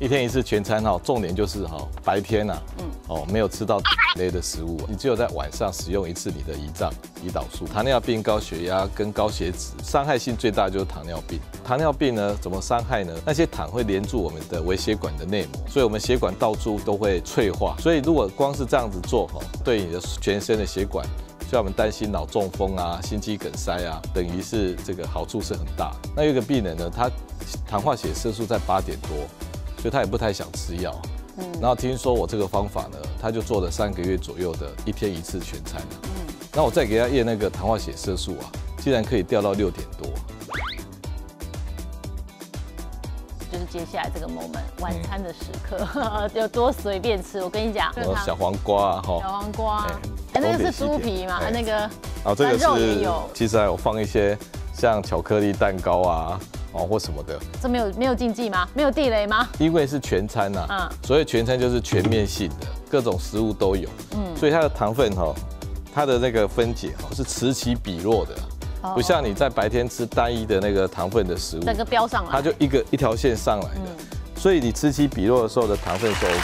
一天一次全餐哈，重点就是哈白天呐，嗯，哦没有吃到类的食物，你只有在晚上使用一次你的胰脏胰岛素。糖尿病、高血压跟高血脂伤害性最大就是糖尿病。糖尿病呢怎么伤害呢？那些糖会连住我们的微血管的内膜，所以我们血管到处都会脆化。所以如果光是这样子做哈，对你的全身的血管，像我们担心脑中风啊、心肌梗塞啊，等于是这个好处是很大。那有个病人呢，他糖化血色素在八点多。所以他也不太想吃药，嗯，然后听说我这个方法呢，他就做了三个月左右的，一天一次全餐，嗯，那我再给他验那个糖化血色素啊，竟然可以掉到六点多，就是接下来这个 moment 晚餐的时刻，有 多随便吃，我跟你讲，小黄瓜啊，哈，小黄瓜，哎，那个是猪皮嘛，那个啊，这个是，其实还有放一些。像巧克力蛋糕啊，哦或什么的，这没有没有禁忌吗？没有地雷吗？因为是全餐呐，嗯，所以全餐就是全面性的，各种食物都有，嗯，所以它的糖分哈，它的那个分解哈是此起彼落的，不像你在白天吃单一的那个糖分的食物，整个标上来，它就一个一条线上来的，所以你此起彼落的时候的糖分是 OK。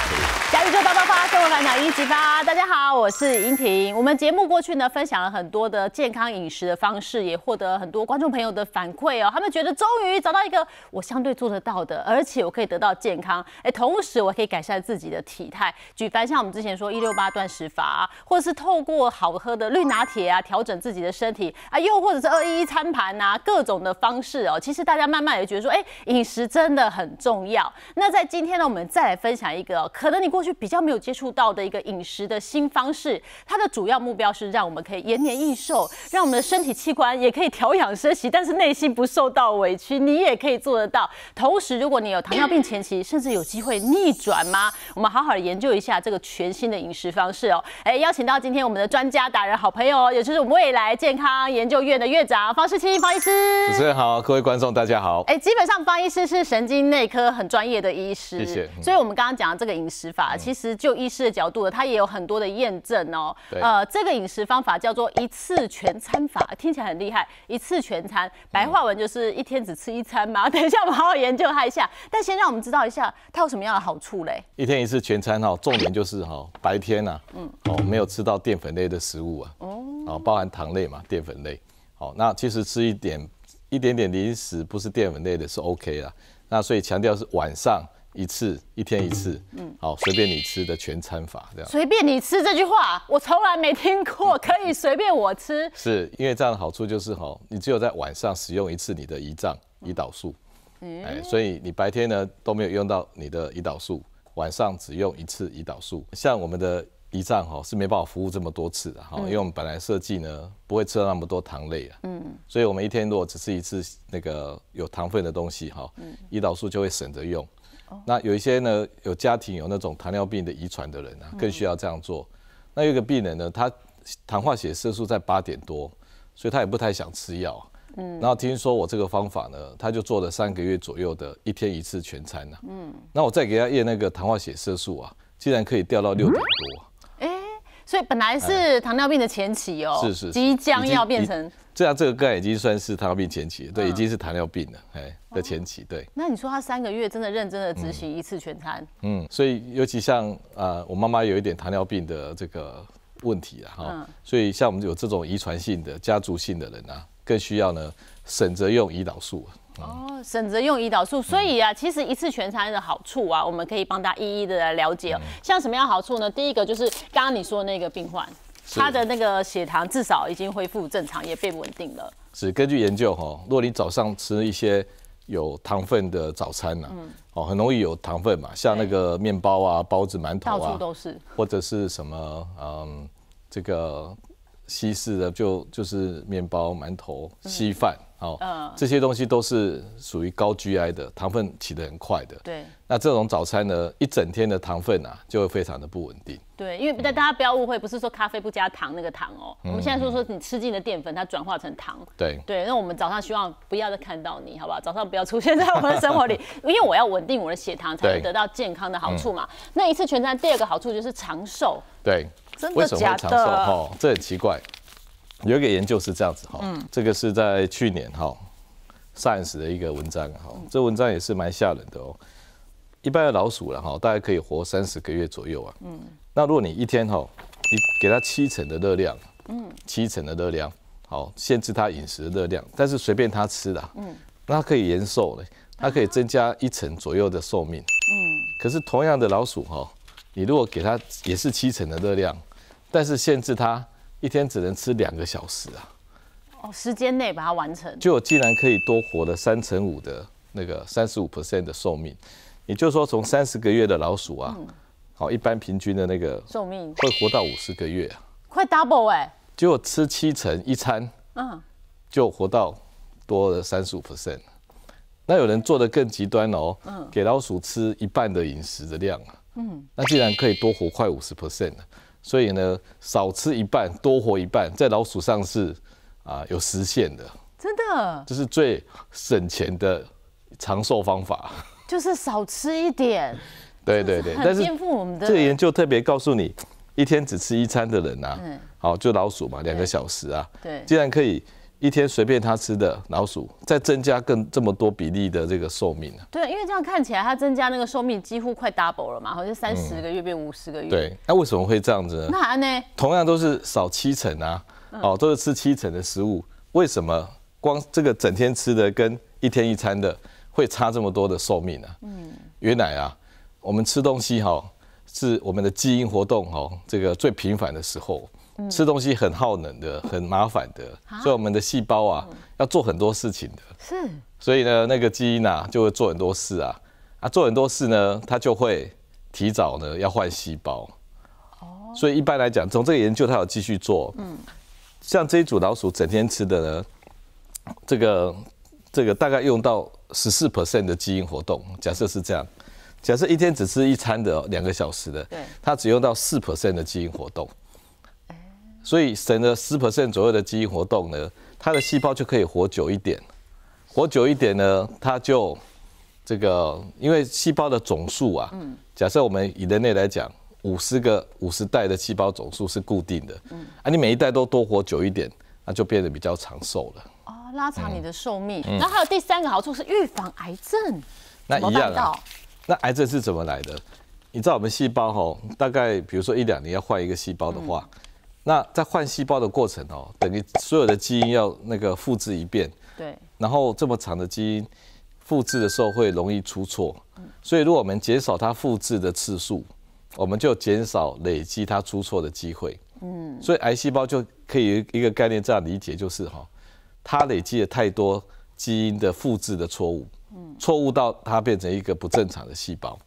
欢迎一级吧。大家好，我是莹婷。我们节目过去呢，分享了很多的健康饮食的方式，也获得很多观众朋友的反馈哦。他们觉得终于找到一个我相对做得到的，而且我可以得到健康，哎，同时我可以改善自己的体态。举凡像我们之前说一六八断食法，或者是透过好喝的绿拿铁啊，调整自己的身体啊，又或者是二一一餐盘呐，各种的方式哦。其实大家慢慢也觉得说，哎，饮食真的很重要。那在今天呢，我们再来分享一个，可能你过去比较没有接触。到的一个饮食的新方式，它的主要目标是让我们可以延年益寿，让我们的身体器官也可以调养生息，但是内心不受到委屈，你也可以做得到。同时，如果你有糖尿病前期，甚至有机会逆转吗？我们好好的研究一下这个全新的饮食方式哦。哎，邀请到今天我们的专家达人好朋友，也就是我们未来健康研究院的院长方世清方医师。主持人好，各位观众大家好。哎，基本上方医师是神经内科很专业的医师，谢谢。所以我们刚刚讲的这个饮食法，其实就医师。的角度它也有很多的验证哦。呃，这个饮食方法叫做一次全餐法，听起来很厉害。一次全餐，白话文就是一天只吃一餐嘛。等一下我们好好研究它一下，但先让我们知道一下它有什么样的好处嘞。一天一次全餐哈，重点就是哈，白天呐，嗯，哦，没有吃到淀粉类的食物啊，哦，哦，包含糖类嘛，淀粉类。好，那其实吃一点一点点零食，不是淀粉类的，是 OK 啦。那所以强调是晚上。一次一天一次，嗯，好，随便你吃的全餐法这样。随便你吃这句话，我从来没听过。可以随便我吃？是因为这样的好处就是哈，你只有在晚上使用一次你的胰脏胰岛素，嗯，哎，所以你白天呢都没有用到你的胰岛素，晚上只用一次胰岛素。像我们的胰脏哈是没办法服务这么多次的哈，因为我们本来设计呢不会吃到那么多糖类啊，嗯嗯，所以我们一天如果只吃一次那个有糖分的东西哈，胰岛素就会省着用。那有一些呢，有家庭有那种糖尿病的遗传的人啊，更需要这样做。那有一个病人呢，他糖化血色素在八点多，所以他也不太想吃药。嗯，然后听说我这个方法呢，他就做了三个月左右的一天一次全餐呢。嗯，那我再给他验那个糖化血色素啊，竟然可以掉到六点多。所以本来是糖尿病的前期哦，是是，即将要变成这样，这个肝已经算是糖尿病前期，对，已经是糖尿病了，哎，的前期，对。那你说他三个月真的认真的执行一次全餐？嗯，所以尤其像呃，我妈妈有一点糖尿病的这个问题啊，哈，所以像我们有这种遗传性的家族性的人啊，更需要呢省着用胰岛素。哦，省着用胰岛素，所以啊，其实一次全餐的好处啊，我们可以帮大家一一的来了解哦。像什么样好处呢？第一个就是刚刚你说的那个病患，他的那个血糖至少已经恢复正常，也变稳定了。是根据研究哈，若你早上吃一些有糖分的早餐呢，哦，很容易有糖分嘛，像那个面包啊、包子、馒头啊，到处都是，或者是什么嗯，这个西式的就就是面包、馒头、稀饭。哦，嗯，这些东西都是属于高 GI 的，糖分起得很快的。对，那这种早餐呢，一整天的糖分啊，就会非常的不稳定。对，因为但大家不要误会，不是说咖啡不加糖那个糖哦，我们现在说说你吃进的淀粉它转化成糖。对。对，那我们早上希望不要再看到你，好不好？早上不要出现在我的生活里，因为我要稳定我的血糖才能得到健康的好处嘛。那一次全餐第二个好处就是长寿。对。真的假的？哦，这很奇怪。有一个研究是这样子哈，这个是在去年哈《Science》的一个文章哈，这文章也是蛮吓人的哦。一般的老鼠了哈，大概可以活三十个月左右啊。嗯。那如果你一天哈，你给它七成的热量，嗯，七成的热量，好，限制它饮食的热量，但是随便它吃的，嗯，那可以延寿嘞，它可以增加一成左右的寿命，嗯。可是同样的老鼠哈，你如果给它也是七成的热量，但是限制它。一天只能吃两个小时啊！哦，时间内把它完成，就我既然可以多活了三乘五的那个三十五 percent 的寿命，也就是说，从三十个月的老鼠啊，好一般平均的那个寿命会活到五十个月啊，快 double 哎！结果吃七成一餐，嗯，就活到多了三十五 percent。那有人做的更极端哦，嗯，给老鼠吃一半的饮食的量啊，嗯，那既然可以多活快五十 percent。所以呢，少吃一半，多活一半，在老鼠上是啊有实现的，真的，这是最省钱的长寿方法，就是少吃一点。对 对对，但是这个研究特别告诉你，一天只吃一餐的人呐，好，就老鼠嘛，两个小时啊，对，既然可以。一天随便他吃的老鼠，再增加更这么多比例的这个寿命呢？对，因为这样看起来，它增加那个寿命几乎快 double 了嘛，好像三十个月变五十个月。对，那为什么会这样子呢？那安呢？同样都是少七成啊，哦，都是吃七成的食物，为什么光这个整天吃的跟一天一餐的会差这么多的寿命呢？嗯，原来啊，我们吃东西哈是我们的基因活动哦，这个最频繁的时候。吃东西很耗能的，很麻烦的，所以我们的细胞啊要做很多事情的。是。所以呢，那个基因啊就会做很多事啊，啊做很多事呢，它就会提早呢要换细胞。哦。所以一般来讲，从这个研究，它要继续做。嗯。像这一组老鼠整天吃的呢，这个这个大概用到十四 percent 的基因活动，假设是这样。假设一天只吃一餐的两个小时的，对。它只用到四 percent 的基因活动。所以省了十 percent 左右的基因活动呢，它的细胞就可以活久一点。活久一点呢，它就这个，因为细胞的总数啊，假设我们以人类来讲，五十个五十代的细胞总数是固定的。嗯，啊，你每一代都多活久一点，那就变得比较长寿了。哦，拉长你的寿命。然后还有第三个好处是预防癌症。那一样啊。那癌症是怎么来的？你知道我们细胞吼，大概比如说一两年要换一个细胞的话。那在换细胞的过程哦，等于所有的基因要那个复制一遍，对，然后这么长的基因复制的时候会容易出错，所以如果我们减少它复制的次数，我们就减少累积它出错的机会。嗯，所以癌细胞就可以一个概念这样理解，就是哈，它累积了太多基因的复制的错误，错误到它变成一个不正常的细胞。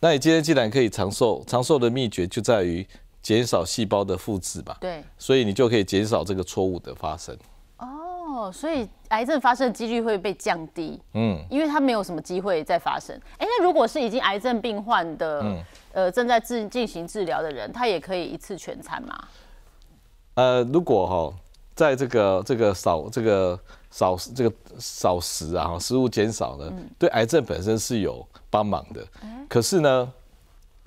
那你今天既然可以长寿，长寿的秘诀就在于。减少细胞的复制吧，对，所以你就可以减少这个错误的发生。哦，所以癌症发生几率会被降低，嗯，因为它没有什么机会再发生。哎，那如果是已经癌症病患的，嗯、呃，正在治进行治疗的人，他也可以一次全餐吗？呃，如果哈，在这个这个少这个少这个少食啊，食物减少呢，对癌症本身是有帮忙的，可是呢？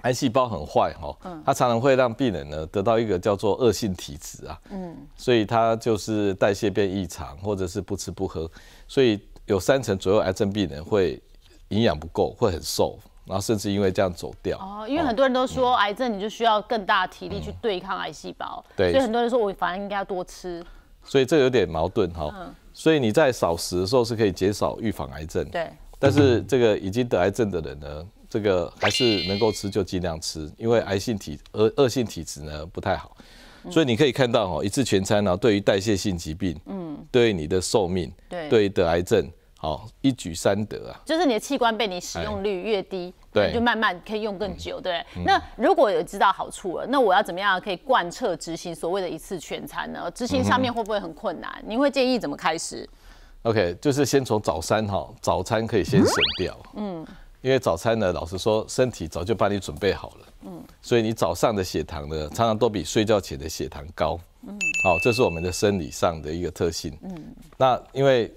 癌细胞很坏哈，它常常会让病人呢得到一个叫做恶性体质啊，嗯，所以它就是代谢变异常，或者是不吃不喝，所以有三成左右癌症病人会营养不够，会很瘦，然后甚至因为这样走掉。哦，因为很多人都说癌症你就需要更大体力去对抗癌细胞，对，所以很多人说我反而应该要多吃，所以这有点矛盾哈，所以你在少食的时候是可以减少预防癌症，对，但是这个已经得癌症的人呢？这个还是能够吃就尽量吃，因为癌性体恶恶性体质呢不太好，所以你可以看到哦，一次全餐呢，对于代谢性疾病，嗯，对你的寿命，对，对得癌症，好，一举三得啊。就是你的器官被你使用率越低，对，就慢慢可以用更久，对。那如果有知道好处了，那我要怎么样可以贯彻执行所谓的一次全餐呢？执行上面会不会很困难？您会建议怎么开始？OK，就是先从早餐哈，早餐可以先省掉，嗯。因为早餐呢，老实说，身体早就把你准备好了，嗯，所以你早上的血糖呢，常常都比睡觉前的血糖高，嗯，好，这是我们的生理上的一个特性，嗯，那因为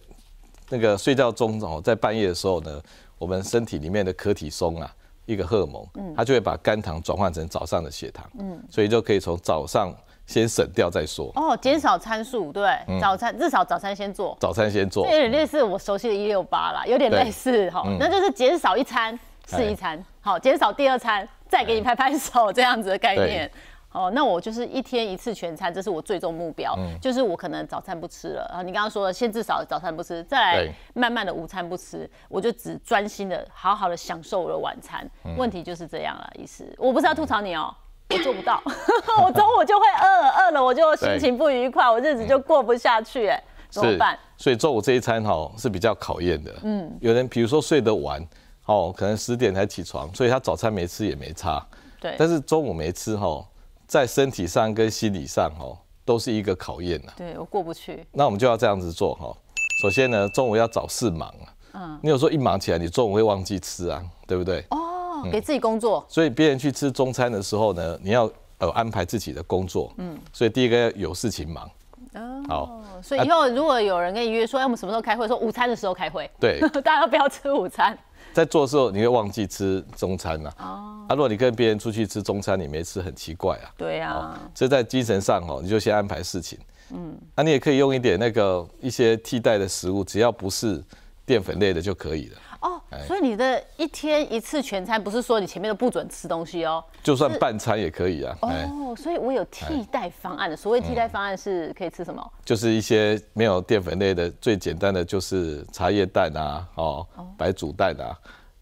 那个睡觉中哦，在半夜的时候呢，我们身体里面的可体松啊，一个荷尔蒙，嗯，它就会把肝糖转换成早上的血糖，嗯，所以就可以从早上。先省掉再说哦，减少参数，对，早餐至少早餐先做，早餐先做，有点类似我熟悉的一六八啦，有点类似哈，那就是减少一餐是一餐，好，减少第二餐再给你拍拍手这样子的概念，哦，那我就是一天一次全餐，这是我最终目标，就是我可能早餐不吃了，然后你刚刚说的先至少早餐不吃，再来慢慢的午餐不吃，我就只专心的好好的享受我的晚餐，问题就是这样了，意思我不是要吐槽你哦。我做不到，我中午就会饿，饿了我就心情不愉快，我日子就过不下去，哎，怎么办？所以中午这一餐哈是比较考验的，嗯，有人比如说睡得晚，哦，可能十点才起床，所以他早餐没吃也没差，对，但是中午没吃哈，在身体上跟心理上哈都是一个考验呐，对我过不去，那我们就要这样子做哈，首先呢，中午要找事忙啊，嗯，你有时候一忙起来，你中午会忘记吃啊，对不对？哦。给自己工作，所以别人去吃中餐的时候呢，你要呃安排自己的工作。嗯，所以第一个要有事情忙。哦，所以以后如果有人跟你约说，我么什么时候开会，说午餐的时候开会。对，大家不要吃午餐。在做的时候你会忘记吃中餐呐。哦。啊，如果你跟别人出去吃中餐，你没吃很奇怪啊。对啊，所以在精神上哦，你就先安排事情。嗯。那你也可以用一点那个一些替代的食物，只要不是淀粉类的就可以了。哦，所以你的一天一次全餐，不是说你前面都不准吃东西哦，就算半餐也可以啊。哦，所以我有替代方案的，所谓替代方案是可以吃什么？就是一些没有淀粉类的，最简单的就是茶叶蛋啊，哦，白煮蛋啊，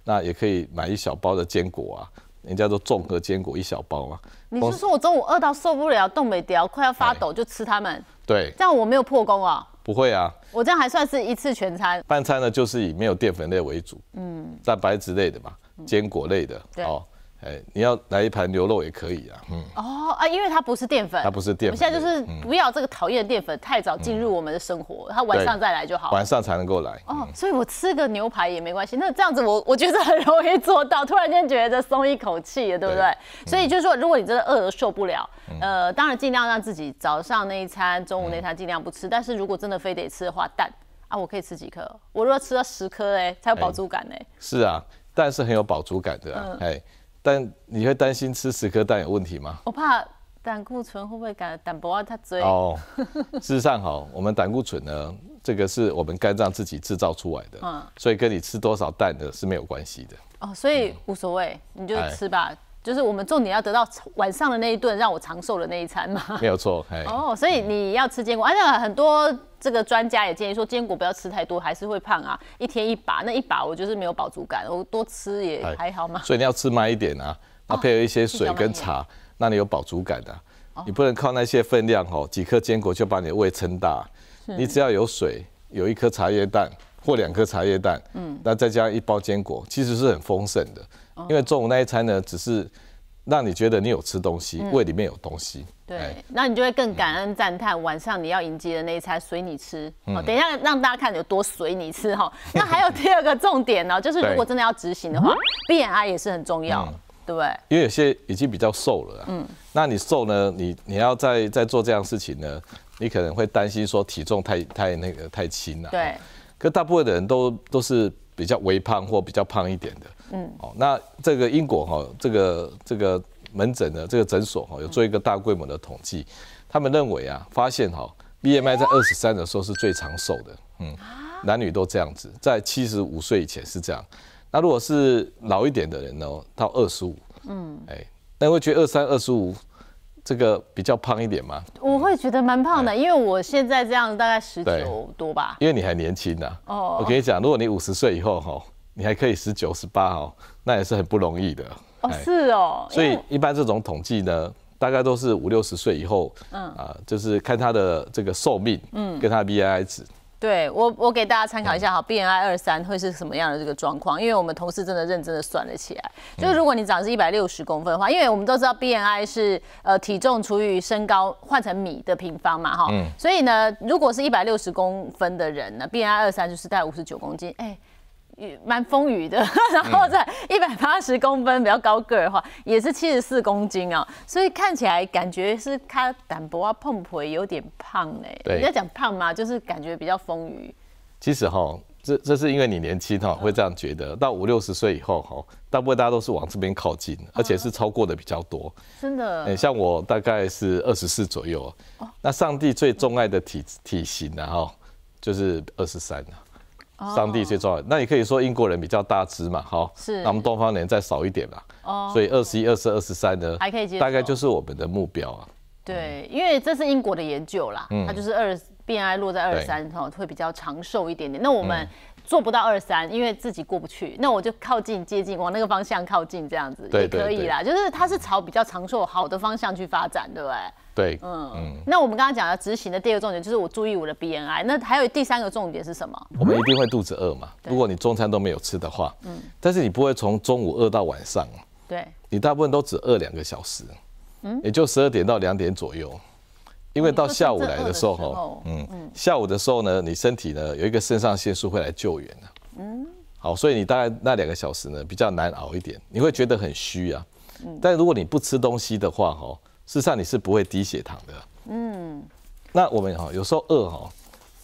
那也可以买一小包的坚果啊。人家都综合坚果一小包嘛。你是说我中午饿到受不了，冻没掉，快要发抖，就吃它们？对。这样我没有破功啊。不会啊，我这样还算是一次全餐。半餐呢，就是以没有淀粉类为主，嗯，蛋白质类的嘛，坚果类的，对。哎，你要来一盘牛肉也可以啊。嗯。哦啊，因为它不是淀粉。它不是淀粉。现在就是不要这个讨厌的淀粉太早进入我们的生活，它晚上再来就好。晚上才能够来。哦，所以我吃个牛排也没关系。那这样子，我我觉得很容易做到，突然间觉得松一口气了，对不对？所以就是说，如果你真的饿得受不了，呃，当然尽量让自己早上那一餐、中午那一餐尽量不吃。但是如果真的非得吃的话，蛋啊，我可以吃几颗。我如果吃了十颗哎，才有饱足感呢。是啊，蛋是很有饱足感的，哎。但你会担心吃十颗蛋有问题吗？我怕胆固醇会不会肝胆薄啊他锥哦。事实上，哈，我们胆固醇呢，这个是我们肝脏自己制造出来的，嗯，所以跟你吃多少蛋的是没有关系的。哦，所以无所谓，你就吃吧。就是我们重点要得到晚上的那一顿，让我长寿的那一餐嘛。没有错，哦，所以你要吃坚果，而且很多这个专家也建议说，坚果不要吃太多，还是会胖啊。一天一把，那一把我就是没有饱足感，我多吃也还好嘛。所以你要吃慢一点啊，那配合一些水跟茶，那你有饱足感的。你不能靠那些分量哦，几颗坚果就把你的胃撑大。你只要有水，有一颗茶叶蛋或两颗茶叶蛋，嗯，那再加上一包坚果，其实是很丰盛的。因为中午那一餐呢，只是让你觉得你有吃东西，胃里面有东西。对，那你就会更感恩赞叹晚上你要迎接的那一餐随你吃。哦，等一下让大家看有多随你吃哈。那还有第二个重点呢，就是如果真的要执行的话，B R I 也是很重要的。对，因为有些已经比较瘦了。嗯，那你瘦呢，你你要在在做这样事情呢，你可能会担心说体重太太那个太轻了。对，可大部分的人都都是。比较微胖或比较胖一点的，嗯，哦，那这个英国哈，这个这个门诊的这个诊所哈，有做一个大规模的统计，他们认为啊，发现哈，B M I 在二十三的时候是最长寿的，嗯，男女都这样子，在七十五岁以前是这样，那如果是老一点的人哦，到二十五，嗯，哎，那会得二三二十五。这个比较胖一点吗？我会觉得蛮胖的，因为我现在这样大概十九多吧。因为你还年轻呐。哦。我跟你讲，如果你五十岁以后哈，你还可以十九十八哦，那也是很不容易的。哦，是哦。所以一般这种统计呢，大概都是五六十岁以后，嗯啊，就是看他的这个寿命，嗯，跟他 B I I 值。对我，我给大家参考一下，好，B N I 二三会是什么样的这个状况？因为我们同事真的认真的算了起来，就是如果你长是一百六十公分的话，因为我们都知道 B N I 是呃体重除以身高换成米的平方嘛，哈，所以呢，如果是一百六十公分的人呢，B N I 二三就是带五十九公斤，哎。蛮丰腴的，然后在一百八十公分比较高个的话，也是七十四公斤啊，所以看起来感觉是他胆博啊，碰婆有点胖嘞。对，人家讲胖嘛，就是感觉比较丰腴。其实哈，这这是因为你年轻哈会这样觉得，到五六十岁以后哈，大部分大家都是往这边靠近，而且是超过的比较多。真的。哎，像我大概是二十四左右哦。那上帝最钟爱的体体型然后就是二十三了。上帝最重要，那你可以说英国人比较大只嘛，好，是，那我们东方人再少一点嘛，哦，所以二十一、二十二、十三呢，还可以，大概就是我们的目标啊。对，因为这是英国的研究啦，它就是二变 I 落在二三哈，会比较长寿一点点。那我们做不到二三，因为自己过不去，那我就靠近接近，往那个方向靠近，这样子也可以啦。就是它是朝比较长寿好的方向去发展，对不对？对，嗯嗯，那我们刚刚讲了执行的第二个重点就是我注意我的 B N I，那还有第三个重点是什么？我们一定会肚子饿嘛，如果你中餐都没有吃的话，嗯，但是你不会从中午饿到晚上对，你大部分都只饿两个小时，嗯，也就十二点到两点左右，因为到下午来的时候哈，嗯，下午的时候呢，你身体呢有一个肾上腺素会来救援的，嗯，好，所以你大概那两个小时呢比较难熬一点，你会觉得很虚啊，但如果你不吃东西的话哈。事实上，你是不会低血糖的。嗯，那我们哈有时候饿哈，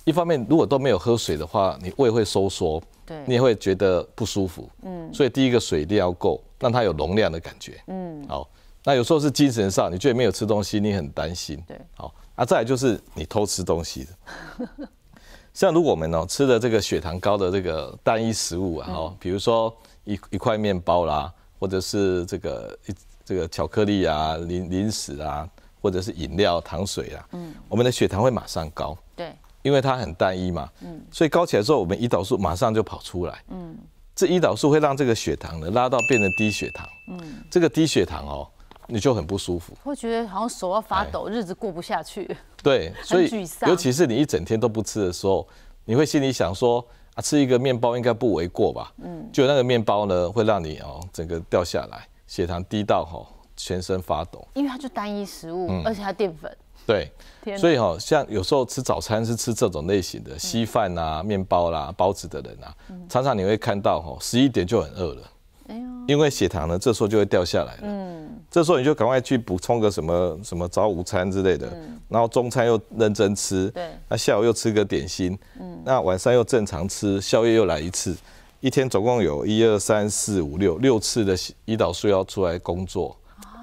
一方面如果都没有喝水的话，你胃会收缩，对，你也会觉得不舒服。嗯，所以第一个水一定要够，让它有容量的感觉。嗯，好，那有时候是精神上，你觉得没有吃东西，你很担心。对，好啊，再来就是你偷吃东西。的。像如果我们呢吃的这个血糖高的这个单一食物啊，哈，比如说一一块面包啦，或者是这个一。这个巧克力啊，零零食啊，或者是饮料、糖水啊，嗯，我们的血糖会马上高，对，因为它很单一嘛，嗯，所以高起来之后，我们胰岛素马上就跑出来，嗯，这胰岛素会让这个血糖呢拉到变成低血糖，嗯，这个低血糖哦，你就很不舒服，会觉得好像手要发抖，日子过不下去，对，所以尤其是你一整天都不吃的时候，你会心里想说啊，吃一个面包应该不为过吧，嗯，就那个面包呢，会让你哦整个掉下来。血糖低到吼，全身发抖，因为它就单一食物，而且它淀粉。对，所以吼，像有时候吃早餐是吃这种类型的稀饭啦、面包啦、包子的人啊，常常你会看到哦，十一点就很饿了，哎呦，因为血糖呢，这时候就会掉下来了。嗯，这时候你就赶快去补充个什么什么早午餐之类的，然后中餐又认真吃，对，那下午又吃个点心，嗯，那晚上又正常吃，宵夜又来一次。一天总共有一二三四五六六次的胰岛素要出来工作哦。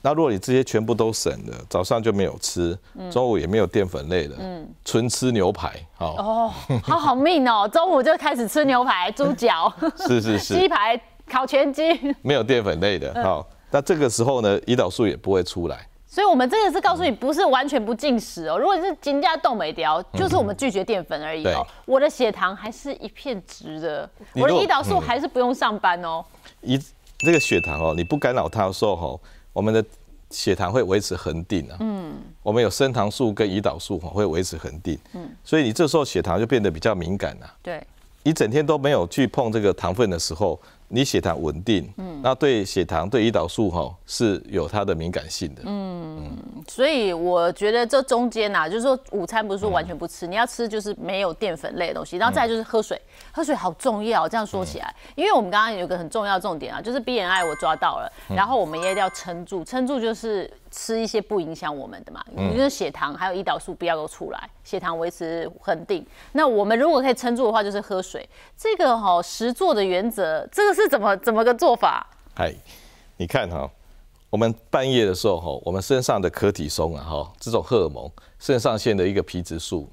那如果你这些全部都省了，早上就没有吃，中午也没有淀粉类的，嗯，纯吃牛排，好哦，好好命哦，中午就开始吃牛排、猪脚，是是是，鸡排、烤全鸡，没有淀粉类的，好。那这个时候呢，胰岛素也不会出来。所以，我们真的是告诉你，不是完全不进食哦。如果是金加豆没掉，就是我们拒绝淀粉而已哦。我的血糖还是一片直的，我的胰岛素还是不用上班哦。胰这个血糖哦，你不干扰它的时候，吼，我们的血糖会维持恒定啊。嗯，我们有升糖素跟胰岛素吼，会维持恒定。嗯，所以你这时候血糖就变得比较敏感了。对，你整天都没有去碰这个糖分的时候。你血糖稳定，嗯，那对血糖对胰岛素哈是有它的敏感性的，嗯所以我觉得这中间呐，就是说午餐不是说完全不吃，你要吃就是没有淀粉类的东西，然后再就是喝水，喝水好重要这样说起来，因为我们刚刚有个很重要重点啊，就是 B N I 我抓到了，然后我们一定要撑住，撑住就是吃一些不影响我们的嘛，因为血糖还有胰岛素不要都出来，血糖维持恒定。那我们如果可以撑住的话，就是喝水，这个哈实做的原则，这个。是怎么怎么个做法？哎，你看哈，我们半夜的时候哈，我们身上的可体松啊哈，这种荷尔蒙肾上腺的一个皮质素，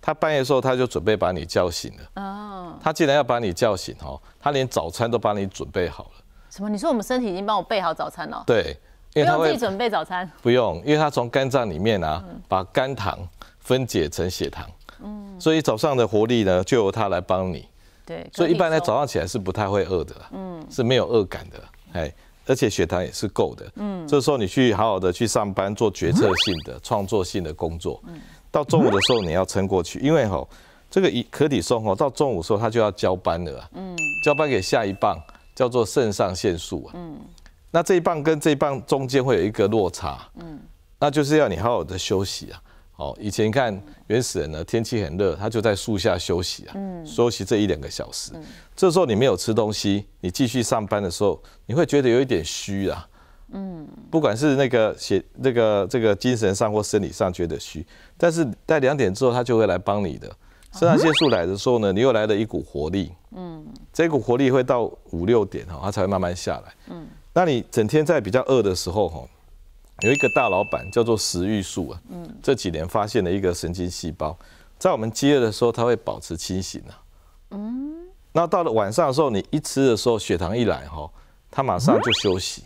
它半夜的时候它就准备把你叫醒了。哦，它既然要把你叫醒哈，它连早餐都帮你准备好了。什么？你说我们身体已经帮我备好早餐了？对，因为它会准备早餐。不用，因为它从肝脏里面啊，把肝糖分解成血糖，嗯，所以早上的活力呢，就由它来帮你。所以一般来早上起来是不太会饿的嗯，是没有饿感的，哎，而且血糖也是够的，嗯，这时候你去好好的去上班，做决策性的、创作性的工作，嗯，到中午的时候你要撑过去，因为哈，这个一可体松哦，到中午时候他就要交班了，嗯，交班给下一棒，叫做肾上腺素啊，嗯，那这一棒跟这一棒中间会有一个落差，嗯，那就是要你好好的休息啊。哦，以前看原始人呢，天气很热，他就在树下休息啊，休息这一两个小时。这时候你没有吃东西，你继续上班的时候，你会觉得有一点虚啊。嗯，不管是那个写那个这个精神上或生理上觉得虚，但是在两点之后，他就会来帮你的。肾上腺素来的时候呢，你又来了一股活力。嗯，这股活力会到五六点哈，它才会慢慢下来。嗯，那你整天在比较饿的时候哈。有一个大老板叫做食欲素啊，嗯，这几年发现了一个神经细胞，在我们饥饿的时候，他会保持清醒啊，嗯，那到了晚上的时候，你一吃的时候，血糖一来哈，他马上就休息，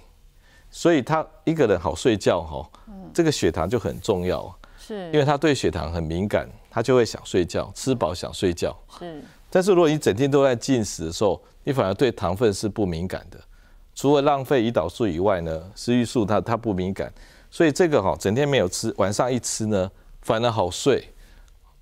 所以他一个人好睡觉哈，这个血糖就很重要啊，是，因为他对血糖很敏感，他就会想睡觉，吃饱想睡觉，是，但是如果你整天都在进食的时候，你反而对糖分是不敏感的。除了浪费胰岛素以外呢，食欲素它它不敏感，所以这个哈整天没有吃，晚上一吃呢反而好睡。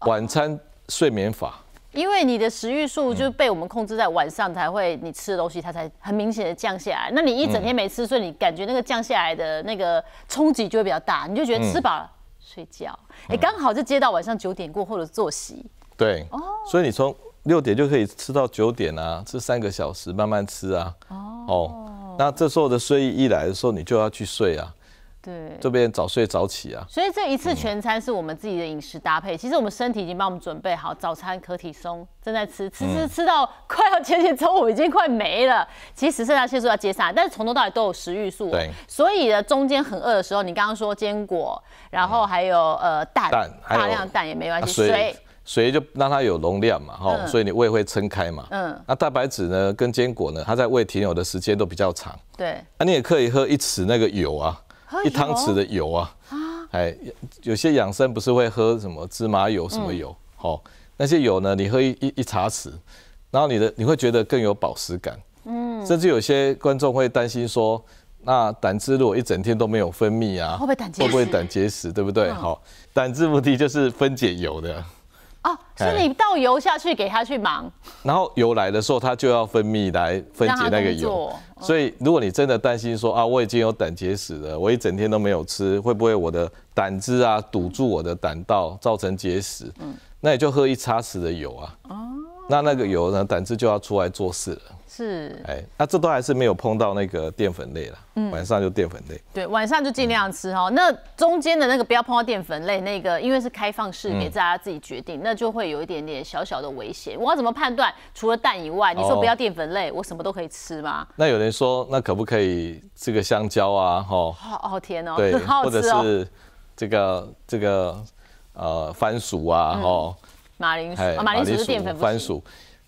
晚餐睡眠法。因为你的食欲素就被我们控制在晚上才会，你吃的东西它才很明显的降下来。那你一整天没吃，所以你感觉那个降下来的那个冲击就会比较大，你就觉得吃饱了睡觉，哎，刚好就接到晚上九点过后的作息。对，哦，所以你从六点就可以吃到九点啊，吃三个小时慢慢吃啊。哦。那这时候的睡意一来的时候，你就要去睡啊。对，这边早睡早起啊。所以这一次全餐是我们自己的饮食搭配，其实我们身体已经帮我们准备好。早餐可体松正在吃，吃吃吃到快要接近中午，已经快没了。其实剩下激素要接上，但是从头到尾都有食欲素。对，所以呢，中间很饿的时候，你刚刚说坚果，然后还有呃蛋，大量蛋也没关系，水。水就让它有容量嘛，吼，所以你胃会撑开嘛。嗯。那蛋白质呢，跟坚果呢，它在胃停留的时间都比较长。对。那你也可以喝一匙那个油啊，一汤匙的油啊。啊。哎，有些养生不是会喝什么芝麻油什么油？吼，那些油呢，你喝一一一茶匙，然后你的你会觉得更有饱食感。嗯。甚至有些观众会担心说，那胆汁如果一整天都没有分泌啊，会不会胆结石？会不会胆结石？对不对？好，胆汁目的就是分解油的。哦，是你倒油下去给他去忙。然后油来的时候，它就要分泌来分解那个油。所以，如果你真的担心说啊，我已经有胆结石了，我一整天都没有吃，会不会我的胆汁啊堵住我的胆道，造成结石？嗯，那你就喝一茶匙的油啊。哦。那那个油呢，胆汁就要出来做事了。是，哎，那这都还是没有碰到那个淀粉类了。嗯，晚上就淀粉类。对，晚上就尽量吃哈。那中间的那个不要碰到淀粉类那个，因为是开放式给大家自己决定，那就会有一点点小小的危险。我要怎么判断？除了蛋以外，你说不要淀粉类，我什么都可以吃吗？那有人说，那可不可以这个香蕉啊？哈，好甜哦。对，或者是这个这个呃番薯啊？哈，马铃薯，马铃薯是淀粉，番薯。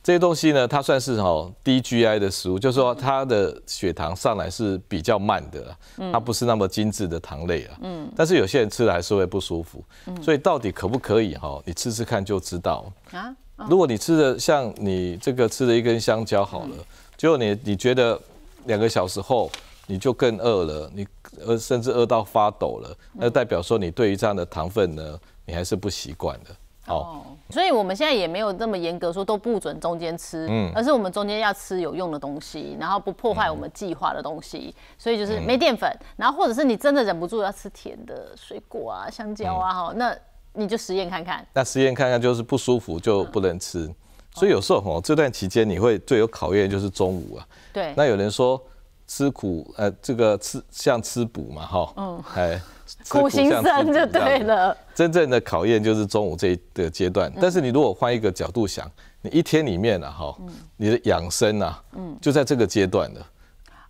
这些东西呢，它算是哈低 GI 的食物，就是说它的血糖上来是比较慢的，它不是那么精致的糖类啊。但是有些人吃了还是会不舒服，所以到底可不可以哈，你吃吃看就知道。啊，如果你吃的像你这个吃了一根香蕉好了，结果你你觉得两个小时后你就更饿了，你呃甚至饿到发抖了，那代表说你对于这样的糖分呢，你还是不习惯的。哦。所以我们现在也没有那么严格说都不准中间吃，嗯，而是我们中间要吃有用的东西，然后不破坏我们计划的东西。所以就是没淀粉，然后或者是你真的忍不住要吃甜的水果啊，香蕉啊，哈，那你就实验看看。那实验看看就是不舒服就不能吃，所以有时候哦，这段期间你会最有考验就是中午啊。对，那有人说。吃苦，呃，这个吃像吃补嘛，哈，嗯，哎，苦行僧就对了。真正的考验就是中午这一个阶段，但是你如果换一个角度想，你一天里面呢，哈，你的养生啊，嗯，就在这个阶段的，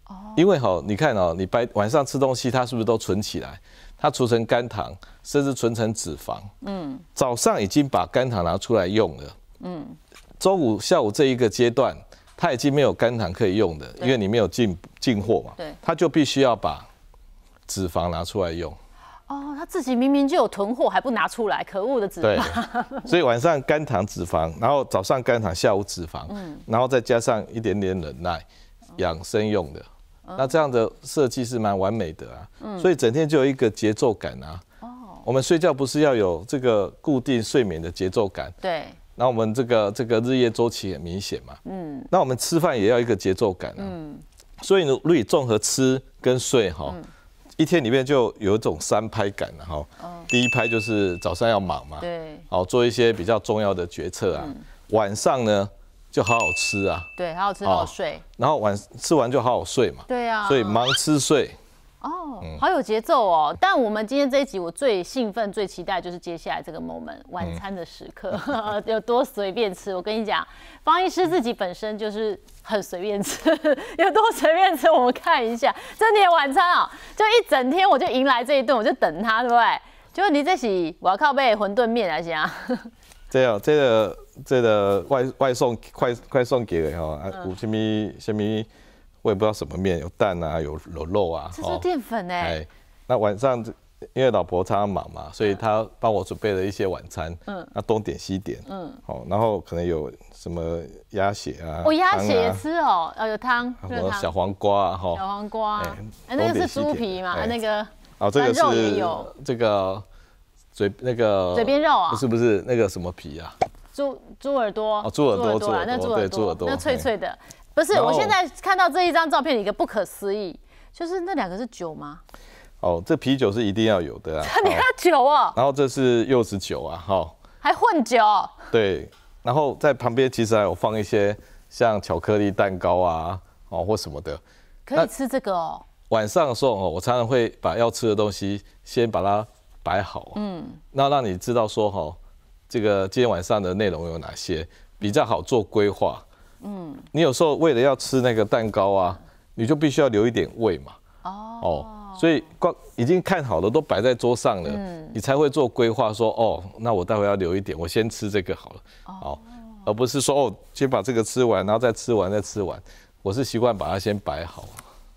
哦，因为哈，你看哦，你白晚上吃东西，它是不是都存起来，它储成肝糖，甚至存成脂肪，嗯，早上已经把肝糖拿出来用了，嗯，中午下午这一个阶段。他已经没有肝糖可以用的，因为你没有进进货嘛，他就必须要把脂肪拿出来用。哦，他自己明明就有囤货，还不拿出来，可恶的脂肪。所以晚上肝糖脂肪，然后早上肝糖下午脂肪，然后再加上一点点冷耐，养生用的。那这样的设计是蛮完美的啊，所以整天就有一个节奏感啊。哦，我们睡觉不是要有这个固定睡眠的节奏感？对。那我们这个这个日夜周期很明显嘛，嗯，那我们吃饭也要一个节奏感啊，嗯，所以呢，果综和吃跟睡哈，一天里面就有一种三拍感了哈，哦，第一拍就是早上要忙嘛，对，好做一些比较重要的决策啊，晚上呢就好好吃啊，对，好好吃好好睡，然后晚吃完就好好睡嘛，对啊，所以忙吃睡。哦，好有节奏哦！但我们今天这一集，我最兴奋、最期待就是接下来这个 moment 晚餐的时刻，有多随便吃。我跟你讲，方医师自己本身就是很随便吃，有多随便吃，我们看一下。这的晚餐啊，就一整天我就迎来这一顿，我就等他，对不对？就是你这起，我要靠背馄饨面来先。这样，这个这个外外送快快送给的哈，有什么什么？我也不知道什么面，有蛋啊，有有肉啊。这是淀粉哎。哎，那晚上因为老婆她忙嘛，所以她帮我准备了一些晚餐。嗯。那东点西点。嗯。好，然后可能有什么鸭血啊。哦，鸭血也吃哦，呃，有汤。什么小黄瓜啊？哈。小黄瓜。哎，那个是猪皮嘛？啊，那个。哦，这个是。这个嘴那个。嘴边肉啊。不是不是，那个什么皮啊？猪猪耳朵。哦，猪耳朵。猪耳朵。对，猪耳朵。那脆脆的。不是，我现在看到这一张照片，一个不可思议，就是那两个是酒吗？哦，这啤酒是一定要有的啊。你喝酒哦。然后这是柚子酒啊，哈。还混酒？对。然后在旁边其实还有放一些像巧克力蛋糕啊，哦或什么的。可以吃这个哦。晚上的时候哦，我常常会把要吃的东西先把它摆好。嗯。那让你知道说哈，这个今天晚上的内容有哪些，比较好做规划。嗯，你有时候为了要吃那个蛋糕啊，你就必须要留一点胃嘛。哦哦，所以光已经看好了，都摆在桌上了，你才会做规划说，哦，那我待会要留一点，我先吃这个好了，哦，而不是说，哦，先把这个吃完，然后再吃完，再吃完，我是习惯把它先摆好。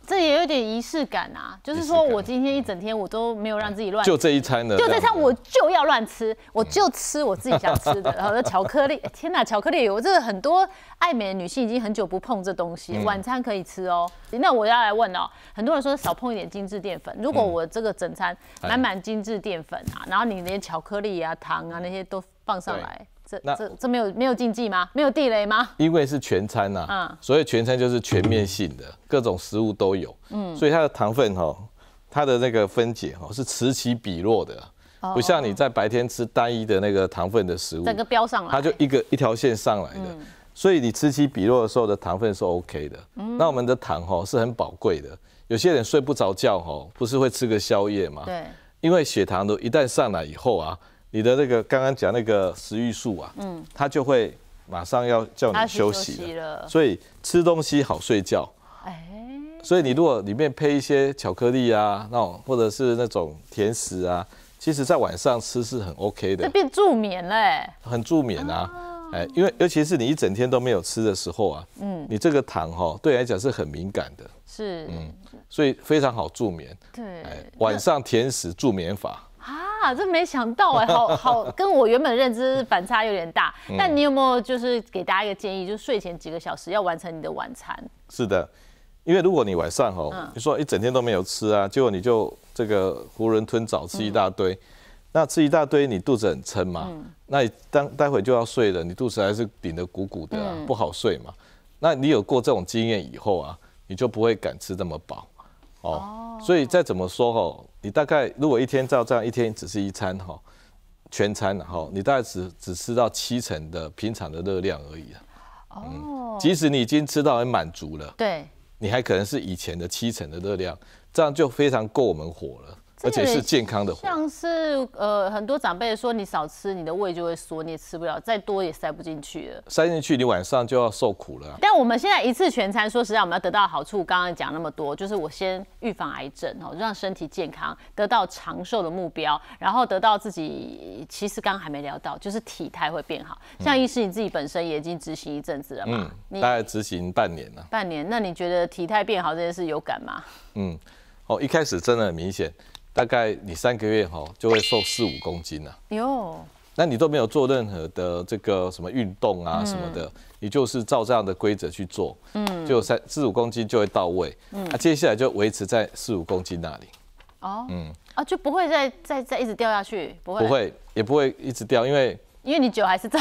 这也有点仪式感啊，就是说我今天一整天我都没有让自己乱，就这一餐呢，就这一餐我就要乱吃，我就吃我自己想吃的，然后巧克力，天哪，巧克力！我这很多爱美的女性已经很久不碰这东西，晚餐可以吃哦。那我要来问哦，很多人说少碰一点精致淀粉，如果我这个整餐满满精致淀粉啊，然后你连巧克力啊、糖啊那些都放上来。这、这、这没有没有禁忌吗？没有地雷吗？因为是全餐呐，所以全餐就是全面性的，各种食物都有。嗯，所以它的糖分哈，它的那个分解哈，是此起彼落的，不像你在白天吃单一的那个糖分的食物，整个标上来，它就一个一条线上来的。所以你吃起比落的时候的糖分是 OK 的。那我们的糖哈是很宝贵的，有些人睡不着觉哈，不是会吃个宵夜嘛？对，因为血糖都一旦上来以后啊。你的那个刚刚讲那个食欲素啊，嗯，它就会马上要叫你休息了，所以吃东西好睡觉，哎，所以你如果里面配一些巧克力啊，那种或者是那种甜食啊，其实在晚上吃是很 OK 的，这变助眠嘞，很助眠啊，哎，因为尤其是你一整天都没有吃的时候啊，嗯，你这个糖哈对来讲是很敏感的，是，嗯，所以非常好助眠，对，晚上甜食助眠法。啊，真没想到哎，好好跟我原本认知反差有点大。但你有没有就是给大家一个建议，就是睡前几个小时要完成你的晚餐。是的，因为如果你晚上哦，你说一整天都没有吃啊，结果你就这个囫囵吞枣吃一大堆，那吃一大堆你肚子很撑嘛，那你当待会就要睡了，你肚子还是顶得鼓鼓的，不好睡嘛。那你有过这种经验以后啊，你就不会敢吃这么饱。哦，所以再怎么说哈，你大概如果一天照这样一天只是一餐哈，全餐哈，你大概只只吃到七成的平常的热量而已啊、哦，即使你已经吃到很满足了，对，你还可能是以前的七成的热量，这样就非常够我们火了。而且是健康的，像是呃，很多长辈说你少吃，你的胃就会缩，你也吃不了，再多也塞不进去了。塞进去，你晚上就要受苦了。但我们现在一次全餐，说实在，我们要得到好处。刚刚讲那么多，就是我先预防癌症哦，让身体健康，得到长寿的目标，然后得到自己。其实刚刚还没聊到，就是体态会变好。像医师你自己本身也已经执行一阵子了，嗯，大概执行半年了。半年，那你觉得体态变好这件事有感吗？嗯，哦，一开始真的很明显。大概你三个月哈就会瘦四五公斤呐。哟，那你都没有做任何的这个什么运动啊什么的，你就是照这样的规则去做，嗯，就三四五公斤就会到位，嗯，那接下来就维持在四五公斤那里。哦，嗯，啊，就不会再再再一直掉下去，不会，不会，也不会一直掉，因为因为你酒还是照，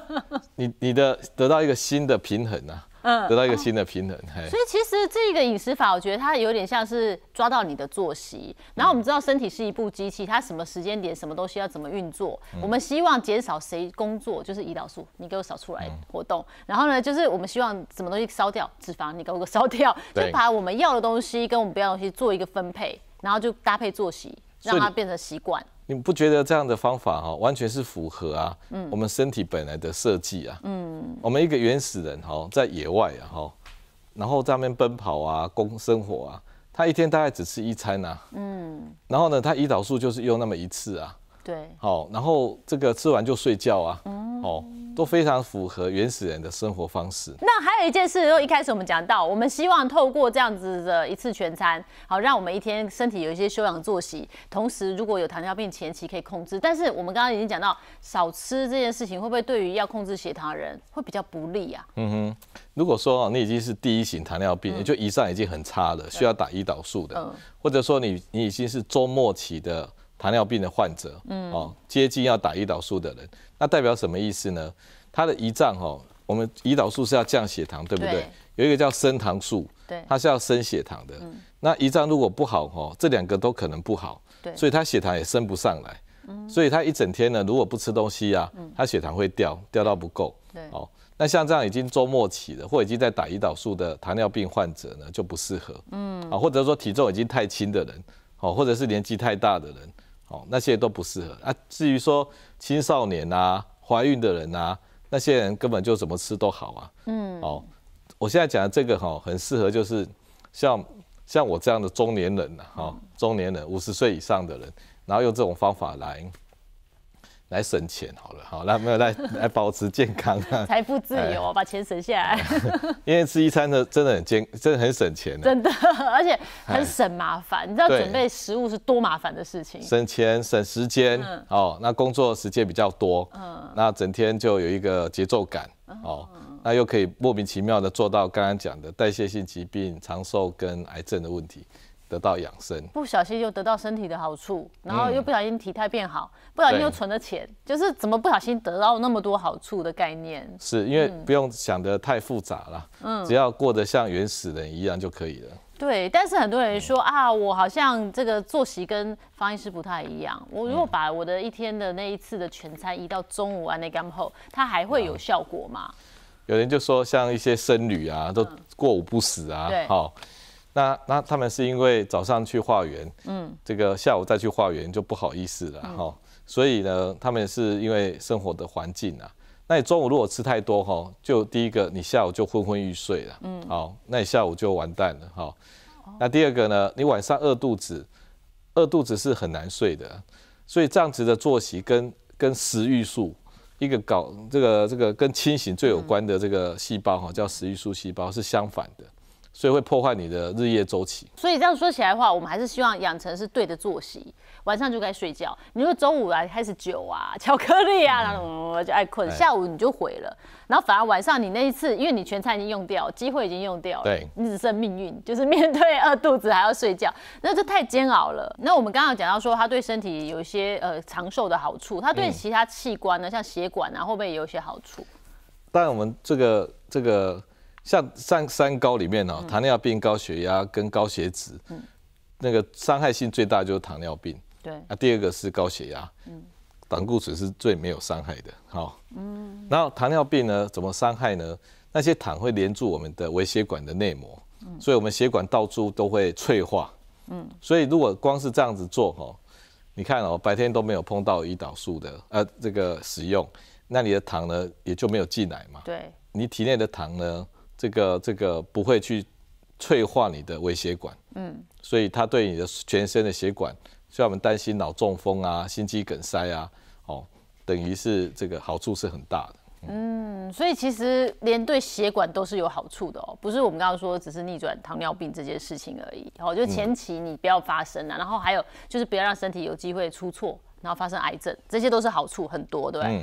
你你的得到一个新的平衡呐。嗯，得到一个新的平衡。所以其实这个饮食法，我觉得它有点像是抓到你的作息。然后我们知道身体是一部机器，它什么时间点、什么东西要怎么运作。我们希望减少谁工作，就是胰岛素，你给我少出来活动。然后呢，就是我们希望什么东西烧掉脂肪，你给我烧掉。就把我们要的东西跟我们不要的东西做一个分配，然后就搭配作息，让它变成习惯。你不觉得这样的方法哈，完全是符合啊，我们身体本来的设计啊。嗯。我们一个原始人哈，在野外啊哈，然后在那边奔跑啊，工生活啊，他一天大概只吃一餐呐，嗯，然后呢，他胰岛素就是用那么一次啊，对，好，然后这个吃完就睡觉啊，嗯，哦。都非常符合原始人的生活方式。那还有一件事，就一开始我们讲到，我们希望透过这样子的一次全餐，好，让我们一天身体有一些休养作息。同时，如果有糖尿病前期，可以控制。但是我们刚刚已经讲到，少吃这件事情，会不会对于要控制血糖的人会比较不利啊？嗯哼，如果说你已经是第一型糖尿病，也就胰上已经很差了，需要打胰岛素的，或者说你你已经是周末期的。糖尿病的患者，嗯，哦，接近要打胰岛素的人，那代表什么意思呢？他的胰脏哦，我们胰岛素是要降血糖，对不对？有一个叫升糖素，对，它是要升血糖的。那胰脏如果不好哦，这两个都可能不好，对，所以他血糖也升不上来。嗯，所以他一整天呢，如果不吃东西啊，他血糖会掉，掉到不够。对，哦，那像这样已经周末起了，或已经在打胰岛素的糖尿病患者呢，就不适合。嗯，啊，或者说体重已经太轻的人，哦，或者是年纪太大的人。哦，那些都不适合啊。至于说青少年呐、怀孕的人呐，那些人根本就怎么吃都好啊。嗯，哦，我现在讲的这个哈，很适合就是像像我这样的中年人呐，哈，中年人五十岁以上的人，然后用这种方法来。来省钱好了，好那没有来 来保持健康，财富自由，把钱省下来。因为吃一餐的真的很健，真的很省钱，真的，而且很省麻烦。你知道准备食物是多麻烦的事情。省钱省时间哦，那工作时间比较多，嗯，那整天就有一个节奏感哦，那又可以莫名其妙的做到刚刚讲的代谢性疾病、长寿跟癌症的问题。得到养生，不小心又得到身体的好处，然后又不小心体态变好，不小心又存了钱，就是怎么不小心得到那么多好处的概念？是因为不用想的太复杂了，嗯，只要过得像原始人一样就可以了。对，但是很多人说啊，我好像这个作息跟方医师不太一样，我如果把我的一天的那一次的全餐移到中午啊那干后，它还会有效果吗？有人就说像一些僧侣啊，都过午不食啊，对，好。那那他们是因为早上去化缘，嗯，这个下午再去化缘就不好意思了哈。所以呢，他们是因为生活的环境啊。那你中午如果吃太多哈，就第一个你下午就昏昏欲睡了，嗯，好，那你下午就完蛋了哈。那第二个呢，你晚上饿肚子，饿肚子是很难睡的。所以这样子的作息跟跟食欲素一个搞这个这个跟清醒最有关的这个细胞哈，叫食欲素细胞是相反的。所以会破坏你的日夜周期。所以这样说起来的话，我们还是希望养成是对的作息，晚上就该睡觉。你说周五来开始酒啊、巧克力啊然后就爱困。下午你就毁了，然后反而晚上你那一次，因为你全餐已经用掉，机会已经用掉了，对，你只剩命运，就是面对饿肚子还要睡觉，那这太煎熬了。那我们刚刚讲到说，它对身体有一些呃长寿的好处，它对其他器官呢，像血管啊，会不会也有一些好处？当然，我们这个这个。像三三高里面哦，糖尿病、高血压跟高血脂，嗯，那个伤害性最大就是糖尿病，对，啊，第二个是高血压，嗯，胆固醇是最没有伤害的，好，嗯，然后糖尿病呢，怎么伤害呢？那些糖会连住我们的微血管的内膜，嗯，所以我们血管到处都会脆化，嗯，所以如果光是这样子做哈，你看哦，白天都没有碰到胰岛素的，呃，这个使用，那你的糖呢也就没有进来嘛，对，你体内的糖呢？这个这个不会去脆化你的微血管，嗯，所以它对你的全身的血管，需要我们担心脑中风啊、心肌梗塞啊，哦，等于是这个好处是很大的。嗯，所以其实连对血管都是有好处的哦，不是我们刚刚说只是逆转糖尿病这件事情而已。哦，就前期你不要发生啊，然后还有就是不要让身体有机会出错，然后发生癌症，这些都是好处很多，对不对？